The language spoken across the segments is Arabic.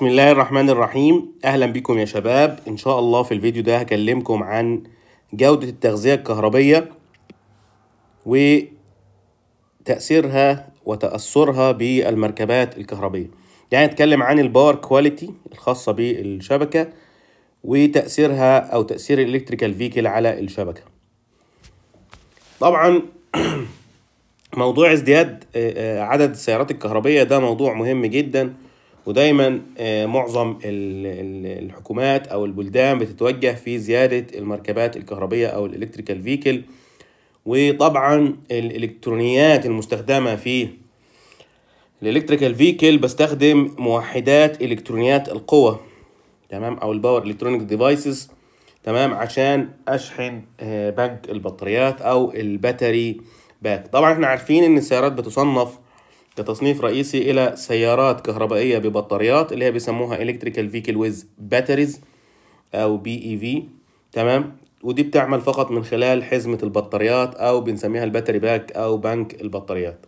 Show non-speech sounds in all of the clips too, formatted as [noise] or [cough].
بسم الله الرحمن الرحيم اهلا بكم يا شباب ان شاء الله في الفيديو ده هكلمكم عن جودة التغذية الكهربية وتأثيرها وتأثرها بالمركبات الكهربية يعني هنتكلم عن الباور كواليتي الخاصة بالشبكة وتأثيرها أو تأثير الإلكتريكال فيكل على الشبكة طبعا [clears throat] موضوع ازدياد آه، آه، عدد السيارات الكهربية ده موضوع مهم جداً ودايما آه، معظم الحكومات او البلدان بتتوجه في زياده المركبات الكهربيه او الالكتريكال فيكل وطبعا الالكترونيات المستخدمه في الالكتريكال فيكل بستخدم موحدات الكترونيات القوة تمام او الباور الكترونيك ديفايسز تمام عشان اشحن آه، بنك البطاريات او الباتري باك طبعا احنا عارفين ان السيارات بتصنف كتصنيف رئيسي إلى سيارات كهربائية ببطاريات اللي هي بيسموها Electrical Vehicle with Batteries أو BEV تمام ودي بتعمل فقط من خلال حزمة البطاريات أو بنسميها الباتري باك أو بنك البطاريات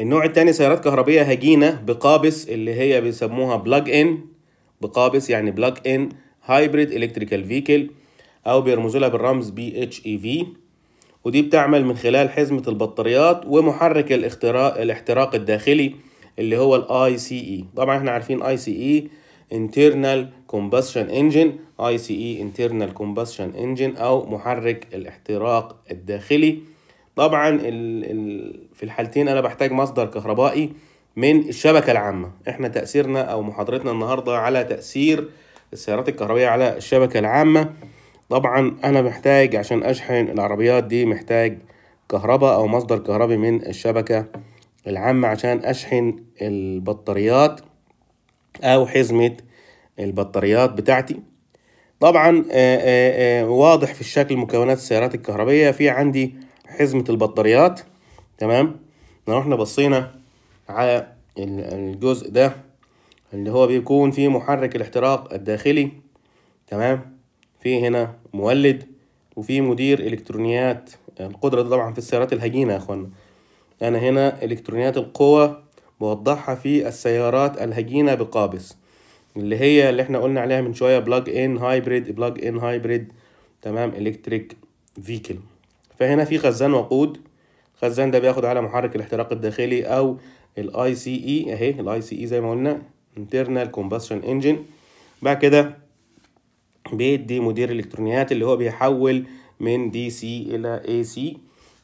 النوع الثاني سيارات كهربية هجينة بقابس اللي هي بيسموها بلاج إن بقابس يعني بلاج إن هايبريد إلكتريكال فيكل أو بيرمزوا لها بالرمز بي اتش اي في ودي بتعمل من خلال حزمة البطاريات ومحرك الاختراق, الاحتراق الداخلي اللي هو الـ ICE طبعا احنا عارفين ICE internal combustion engine ICE internal combustion engine او محرك الاحتراق الداخلي طبعا الـ الـ في الحالتين انا بحتاج مصدر كهربائي من الشبكة العامة احنا تأثيرنا او محاضرتنا النهاردة على تأثير السيارات الكهربائية على الشبكة العامة طبعا انا محتاج عشان اشحن العربيات دي محتاج كهرباء او مصدر كهربي من الشبكة العامة عشان اشحن البطاريات او حزمة البطاريات بتاعتي طبعا آه، آه، آه، واضح في الشكل مكونات السيارات الكهربية في عندي حزمة البطاريات تمام لو احنا بصينا على الجزء ده اللي هو بيكون فيه محرك الاحتراق الداخلي تمام في هنا مولد وفي مدير الكترونيات القدرة دي طبعا في السيارات الهجينة يا اخوانا انا هنا الكترونيات القوة بوضحها في السيارات الهجينة بقابس اللي هي اللي احنا قلنا عليها من شوية بلاج ان هايبريد بلاج ان هايبريد تمام الكتريك فيكل فهنا في خزان وقود الخزان ده بياخد على محرك الاحتراق الداخلي او الاي سي اي e اهي الاي سي اي e زي ما قلنا انترنال كومبشن انجن بعد كده بيدي مدير الالكترونيات اللي هو بيحول من دي سي الى اي سي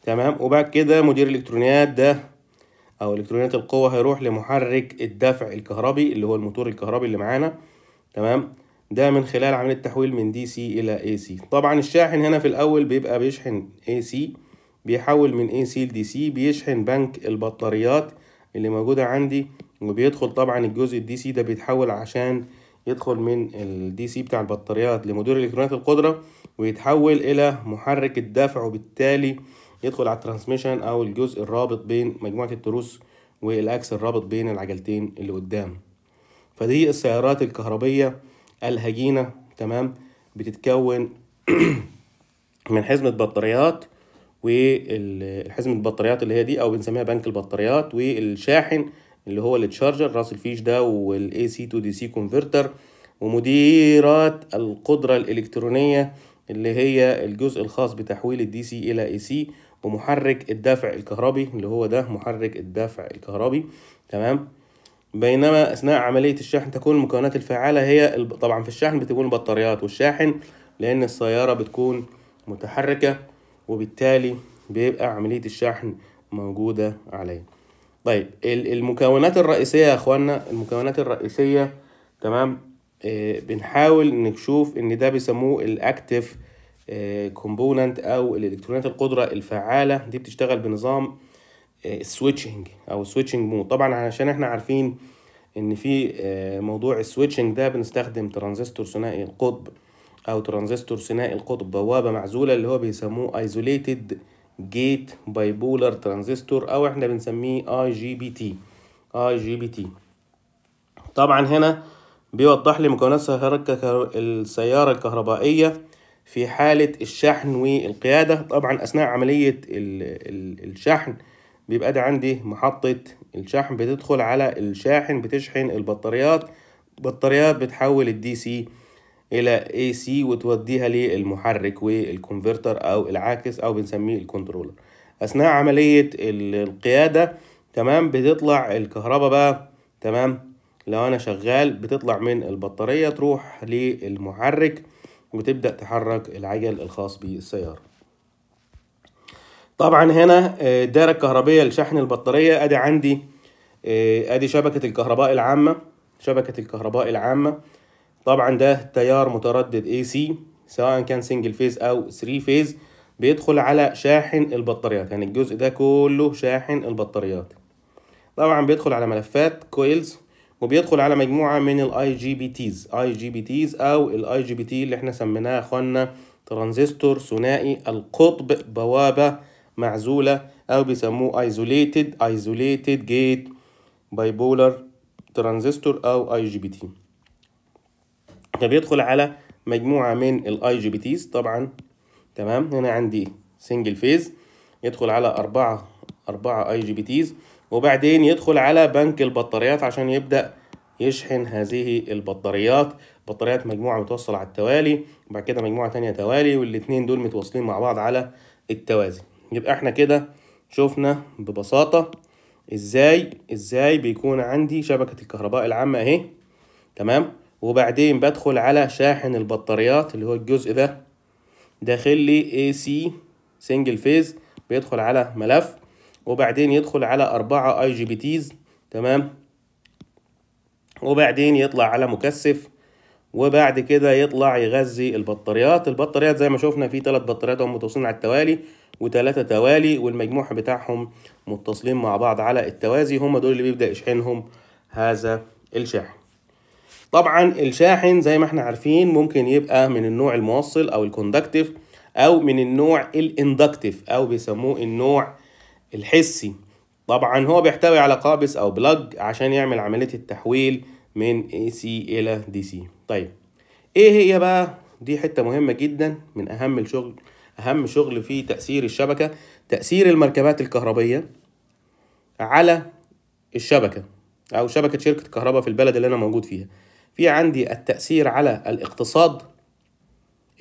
تمام وبعد كده مدير الالكترونيات ده او الكترونيات القوه هيروح لمحرك الدفع الكهربي اللي هو الموتور الكهربي اللي معانا تمام ده من خلال عمليه التحويل من دي سي الى اي سي طبعا الشاحن هنا في الاول بيبقى بيشحن اي سي بيحول من اي سي لدي سي بيشحن بنك البطاريات اللي موجوده عندي وبيدخل طبعا الجزء الدي سي ده بيتحول عشان يدخل من الدي سي بتاع البطاريات لمدور الكترونيات القدرة ويتحول إلى محرك الدفع وبالتالي يدخل على الترانسميشن أو الجزء الرابط بين مجموعة التروس والأكس الرابط بين العجلتين اللي قدام فدي السيارات الكهربية الهجينة تمام بتتكون [clears throat] من حزمة بطاريات والحزمة البطاريات اللي هي دي أو بنسميها بنك البطاريات والشاحن اللي هو التشارجر راس الفيش ده والاي سي تو دي سي كونفرتر ومديرات القدرة الإلكترونية اللي هي الجزء الخاص بتحويل الدي سي إلى اي سي ومحرك الدافع الكهربي اللي هو ده محرك الدافع الكهربي تمام بينما أثناء عملية الشحن تكون المكونات الفعالة هي طبعا في الشحن بتكون البطاريات والشاحن لأن السيارة بتكون متحركة وبالتالي بيبقى عملية الشحن موجودة عليه طيب المكونات الرئيسية يا اخوانا المكونات الرئيسية تمام آه بنحاول نشوف ان ده بيسموه الاكتف آه كومبوننت او الالكترونات القدرة الفعالة دي بتشتغل بنظام آه السويتشنج او السويتشنج مود طبعا علشان احنا عارفين ان في آه، موضوع السويتشنج ده بنستخدم ترانزستور ثنائي القطب او ترانزستور ثنائي القطب بوابة معزولة اللي هو بيسموه isolated جيت بايبولر ترانزستور او احنا بنسميه اي جي بي تي اي جي بي تي طبعا هنا بيوضح لي مكونات السيارة الكهربائية في حالة الشحن والقيادة طبعا أثناء عملية الشحن بيبقى ده عندي محطة الشحن بتدخل على الشاحن بتشحن البطاريات بطاريات بتحول الدي سي الى اي سي وتوديها للمحرك والكونفرتر او العاكس او بنسميه الكنترولر اثناء عملية القيادة تمام بتطلع الكهرباء بقى تمام لو انا شغال بتطلع من البطارية تروح للمحرك وتبدأ تحرك العجل الخاص بالسيارة طبعا هنا الدائرة آه، الكهربائيه لشحن البطارية ادي عندي آه، ادي شبكة الكهرباء العامة شبكة الكهرباء العامة طبعا ده تيار متردد اي سي سواء كان سنجل فيز او ثري فيز بيدخل على شاحن البطاريات يعني الجزء ده كله شاحن البطاريات طبعا بيدخل على ملفات كويلز وبيدخل على مجموعة من الاي جي بي تيز اي جي بي تيز او الاي جي بي تي اللي احنا سميناها اخوانا ترانزستور ثنائي القطب بوابة معزولة او بيسموه ايزوليتد ايزوليتد جيت بايبولر ترانزستور او اي جي بي تي احنا بيدخل على مجموعة من الاي جي بي تيز طبعا تمام هنا عندي سنجل فيز يدخل على أربعة أربعة اي جي بي تيز وبعدين يدخل على بنك البطاريات عشان يبدأ يشحن هذه البطاريات بطاريات مجموعة متوصلة على التوالي وبعد كده مجموعة تانية توالي والاتنين دول متواصلين مع بعض على التوازي يبقى احنا كده شفنا ببساطة ازاي ازاي بيكون عندي شبكة الكهرباء العامة اهي تمام وبعدين بدخل على شاحن البطاريات اللي هو الجزء ده داخل لي اي سي سنجل فيز بيدخل على ملف وبعدين يدخل على أربعة اي جي بي تيز تمام وبعدين يطلع على مكثف وبعد كده يطلع يغذي البطاريات البطاريات زي ما شفنا في ثلاث بطاريات هم متوصلين على التوالي وثلاثة توالي والمجموع بتاعهم متصلين مع بعض على التوازي هم دول اللي بيبدأ يشحنهم هذا الشاحن طبعا الشاحن زي ما احنا عارفين ممكن يبقى من النوع الموصل او الكوندكتيف او من النوع الاندكتيف او بيسموه النوع الحسي طبعا هو بيحتوي على قابس او بلج عشان يعمل عمليه التحويل من AC الى DC طيب ايه هي بقى دي حته مهمه جدا من اهم الشغل اهم شغل في تاثير الشبكه تاثير المركبات الكهربيه على الشبكه او شبكه شركه الكهرباء في البلد اللي انا موجود فيها في عندي التأثير على الاقتصاد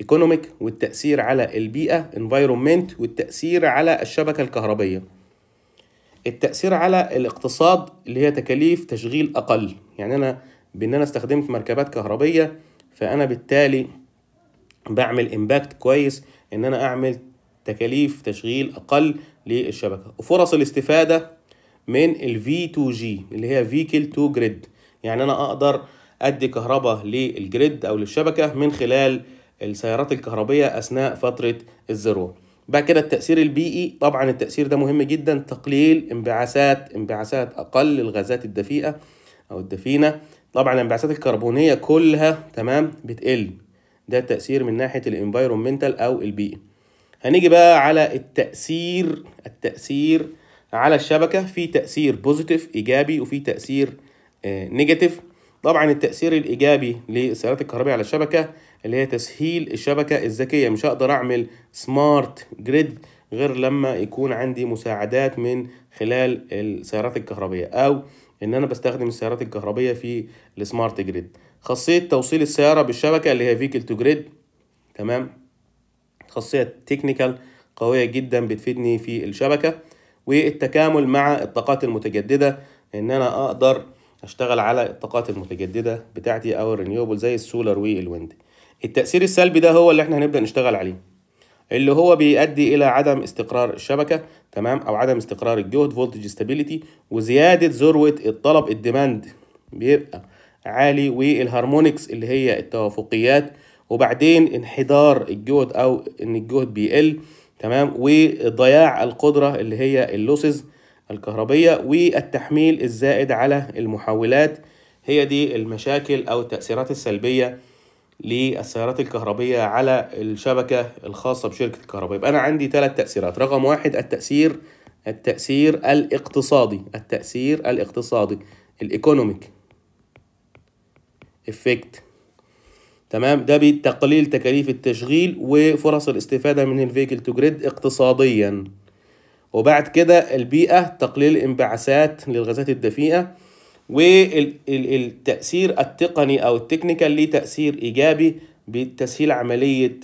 ايكونوميك والتأثير على البيئة environment والتأثير على الشبكة الكهربية التأثير على الاقتصاد اللي هي تكاليف تشغيل أقل يعني أنا بإن أنا استخدمت مركبات كهربية فأنا بالتالي بعمل امباكت كويس إن أنا أعمل تكاليف تشغيل أقل للشبكة وفرص الاستفادة من ال V2G اللي هي Vehicle to Grid يعني أنا أقدر أدي كهرباء للجريد أو للشبكة من خلال السيارات الكهربية أثناء فترة الذروة بعد كده التأثير البيئي طبعا التأثير ده مهم جدا تقليل انبعاثات انبعاثات أقل الغازات الدفيئة أو الدفينة طبعا الانبعاثات الكربونية كلها تمام بتقل ده التأثير من ناحية الانفايرومنتال أو البيئي هنيجي بقى على التأثير التأثير على الشبكة في تأثير بوزيتيف إيجابي وفي تأثير نيجاتيف آه، طبعا التأثير الإيجابي للسيارات الكهربية على الشبكة اللي هي تسهيل الشبكة الذكية مش هقدر أعمل سمارت جريد غير لما يكون عندي مساعدات من خلال السيارات الكهربية أو إن أنا بستخدم السيارات الكهربية في السمارت جريد خاصية توصيل السيارة بالشبكة اللي هي فيكل تو جريد تمام خاصية تكنيكال قوية جدا بتفيدني في الشبكة والتكامل مع الطاقات المتجددة إن أنا أقدر هشتغل على الطاقات المتجددة بتاعتي أو الرينيوبل زي السولار والويند التأثير السلبي ده هو اللي احنا هنبدأ نشتغل عليه اللي هو بيؤدي إلى عدم استقرار الشبكة تمام أو عدم استقرار الجهد فولتج ستابيليتي وزيادة ذروة الطلب الديماند بيبقى عالي والهارمونكس اللي هي التوافقيات وبعدين انحدار الجهد أو إن الجهد بيقل تمام وضياع القدرة اللي هي اللوسز الكهربية والتحميل الزائد على المحولات هي دي المشاكل أو التأثيرات السلبية للسيارات الكهربية على الشبكة الخاصة بشركة الكهرباء يبقى أنا عندي ثلاث تأثيرات رقم واحد التأثير التأثير الاقتصادي التأثير الاقتصادي الايكونوميك افكت تمام ده بتقليل تكاليف التشغيل وفرص الاستفادة من الفيكل تو جريد اقتصاديا وبعد كده البيئة تقليل الانبعاثات للغازات الدفيئة والتأثير التقني أو التكنيكال ليه تأثير إيجابي بتسهيل عملية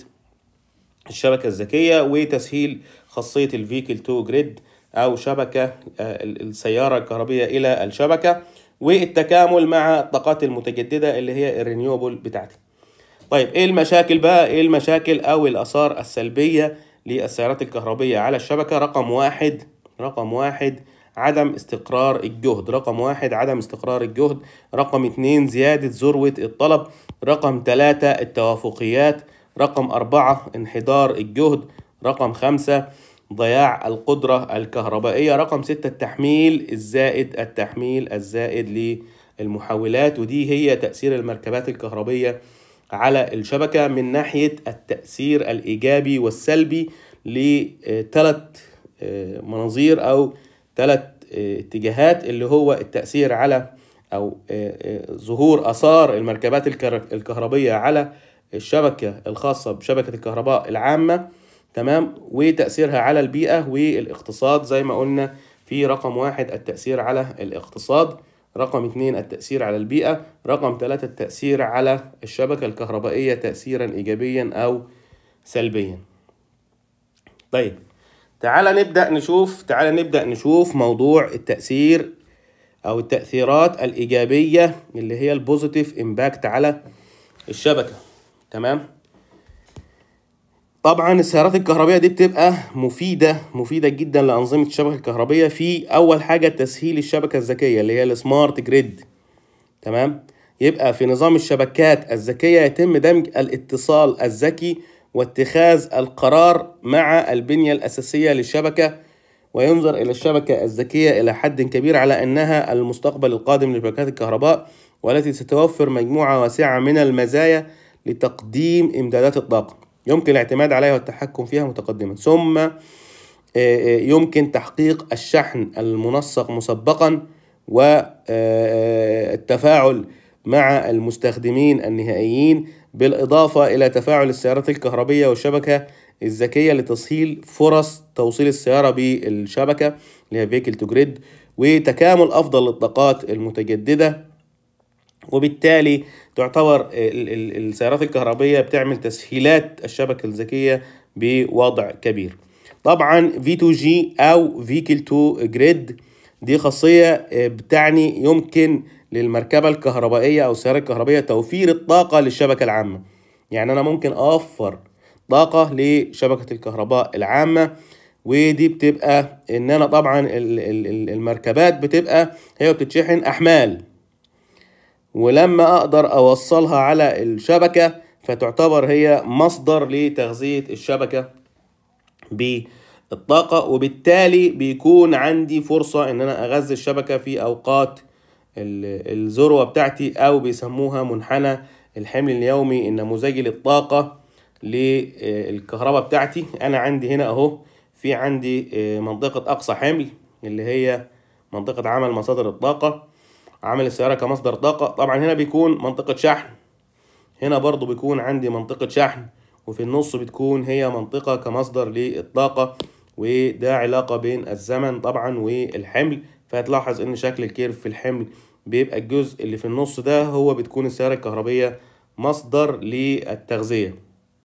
الشبكة الذكية وتسهيل خاصية الفيكل تو جريد أو شبكة آه، السيارة الكهربية إلى الشبكة والتكامل مع الطاقات المتجددة اللي هي الرينيوبل بتاعتي طيب إيه المشاكل بقى إيه المشاكل أو الآثار السلبية للسيارات الكهربية على الشبكة رقم واحد رقم واحد عدم استقرار الجهد رقم واحد عدم استقرار الجهد رقم اثنين زيادة ذروة الطلب رقم ثلاثة التوافقيات رقم أربعة انحدار الجهد رقم خمسة ضياع القدرة الكهربائية رقم ستة التحميل الزائد التحميل الزائد للمحولات ودي هي تأثير المركبات الكهربية على الشبكة من ناحية التأثير الإيجابي والسلبي لثلاث آه، مناظير أو ثلاث آه، اتجاهات اللي هو التأثير على أو آه، ظهور آثار المركبات الكهربية على الشبكة الخاصة بشبكة الكهرباء العامة تمام وتأثيرها على البيئة والاقتصاد زي ما قلنا في رقم واحد التأثير على الاقتصاد رقم اثنين التأثير على البيئة رقم ثلاثة التأثير على الشبكة الكهربائية تأثيرا إيجابيا أو سلبيا طيب تعال نبدأ نشوف تعال نبدأ نشوف موضوع التأثير أو التأثيرات الإيجابية اللي هي البوزيتيف إمباكت على الشبكة تمام طبعا السيارات الكهربائيه دي بتبقى مفيده مفيده جدا لانظمه الشبكه الكهربائيه في اول حاجه تسهيل الشبكه الذكيه اللي هي السمارت جريد تمام يبقى في نظام الشبكات الذكيه يتم دمج الاتصال الذكي واتخاذ القرار مع البنيه الاساسيه للشبكه وينظر الى الشبكه الذكيه الى حد كبير على انها المستقبل القادم لشبكات الكهرباء والتي ستوفر مجموعه واسعه من المزايا لتقديم امدادات الطاقه يمكن الاعتماد عليها والتحكم فيها متقدما ثم آه، آه، يمكن تحقيق الشحن المنسق مسبقا والتفاعل آه، مع المستخدمين النهائيين بالإضافة إلى تفاعل السيارات الكهربية والشبكة الذكية لتسهيل فرص توصيل السيارة بالشبكة اللي هي فيكل تو جريد وتكامل أفضل للطاقات المتجددة وبالتالي تعتبر السيارات الكهربية بتعمل تسهيلات الشبكة الذكية بوضع كبير طبعا في 2 جي او فيكل تو جريد دي خاصية آه، بتعني يمكن للمركبة الكهربائية أو السيارة الكهربائية توفير الطاقة للشبكة العامة يعني أنا ممكن أوفر طاقة لشبكة الكهرباء العامة ودي بتبقى إن أنا طبعا المركبات بتبقى هي بتتشحن أحمال ولما اقدر اوصلها على الشبكه فتعتبر هي مصدر لتغذيه الشبكه بالطاقه وبالتالي بيكون عندي فرصه ان انا اغذي الشبكه في اوقات الذروه بتاعتي او بيسموها منحنى الحمل اليومي النموذجي للطاقه للكهرباء بتاعتي انا عندي هنا اهو في عندي آه، منطقه اقصى حمل اللي هي منطقه عمل مصادر الطاقه عامل السيارة كمصدر طاقة طبعا هنا بيكون منطقة شحن هنا برضو بيكون عندي منطقة شحن وفي النص بتكون هي منطقة كمصدر للطاقة وده علاقة بين الزمن طبعا والحمل فهتلاحظ ان شكل الكيرف في الحمل بيبقى الجزء اللي في النص ده هو بتكون السيارة الكهربية مصدر للتغذية